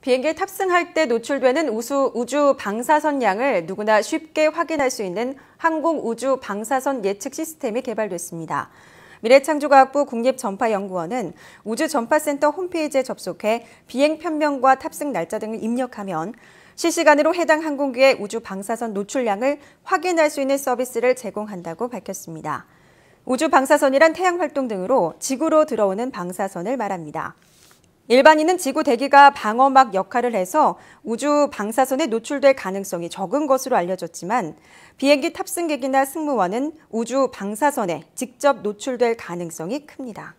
비행기에 탑승할 때 노출되는 우수, 우주 방사선 양을 누구나 쉽게 확인할 수 있는 항공 우주 방사선 예측 시스템이 개발됐습니다. 미래창조과학부 국립전파연구원은 우주전파센터 홈페이지에 접속해 비행 편명과 탑승 날짜 등을 입력하면 실시간으로 해당 항공기의 우주 방사선 노출량을 확인할 수 있는 서비스를 제공한다고 밝혔습니다. 우주 방사선이란 태양 활동 등으로 지구로 들어오는 방사선을 말합니다. 일반인은 지구 대기가 방어막 역할을 해서 우주 방사선에 노출될 가능성이 적은 것으로 알려졌지만 비행기 탑승객이나 승무원은 우주 방사선에 직접 노출될 가능성이 큽니다.